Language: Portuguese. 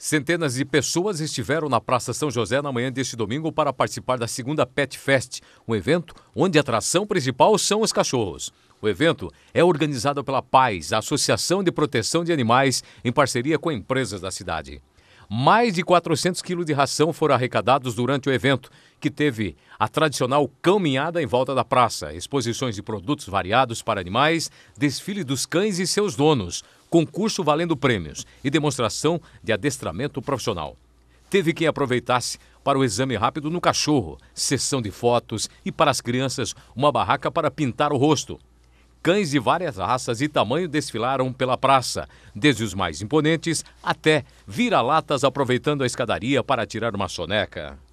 Centenas de pessoas estiveram na Praça São José na manhã deste domingo para participar da segunda Pet Fest, um evento onde a atração principal são os cachorros. O evento é organizado pela Paz, a Associação de Proteção de Animais, em parceria com empresas da cidade. Mais de 400 quilos de ração foram arrecadados durante o evento, que teve a tradicional caminhada em volta da praça, exposições de produtos variados para animais, desfile dos cães e seus donos, concurso valendo prêmios e demonstração de adestramento profissional. Teve quem aproveitasse para o exame rápido no cachorro, sessão de fotos e para as crianças uma barraca para pintar o rosto. Cães de várias raças e tamanho desfilaram pela praça, desde os mais imponentes até vira-latas aproveitando a escadaria para tirar uma soneca.